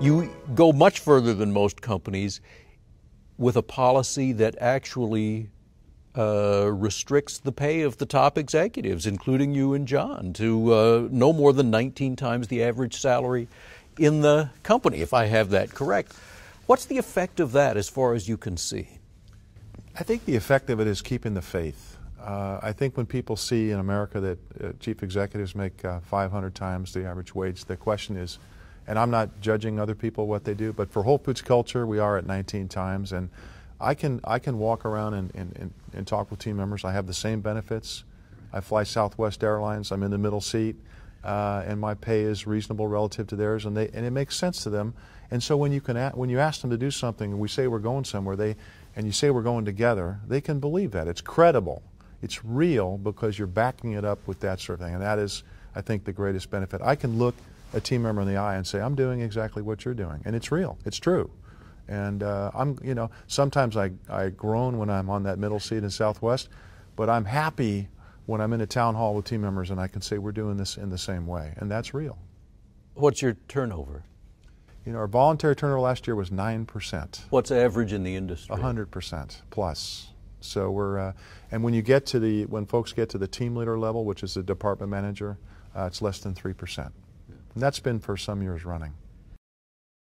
You go much further than most companies with a policy that actually uh, restricts the pay of the top executives, including you and John, to uh, no more than 19 times the average salary in the company, if I have that correct. What's the effect of that as far as you can see? I think the effect of it is keeping the faith. Uh, I think when people see in America that uh, chief executives make uh, 500 times the average wage, the question is, and I'm not judging other people what they do, but for Whole Foods culture, we are at 19 times, and I can I can walk around and, and, and, and talk with team members. I have the same benefits. I fly Southwest Airlines. I'm in the middle seat, uh, and my pay is reasonable relative to theirs, and they and it makes sense to them. And so when you can when you ask them to do something, and we say we're going somewhere, they and you say we're going together, they can believe that. It's credible. It's real because you're backing it up with that sort of thing, and that is I think the greatest benefit. I can look a team member in the eye and say, I'm doing exactly what you're doing. And it's real, it's true. And uh, I'm, you know, sometimes I, I groan when I'm on that middle seat in Southwest, but I'm happy when I'm in a town hall with team members and I can say we're doing this in the same way. And that's real. What's your turnover? You know, our voluntary turnover last year was 9%. What's the average in the industry? 100% plus. So we're, uh, and when you get to the, when folks get to the team leader level, which is the department manager, uh, it's less than 3%. And that's been for some years running.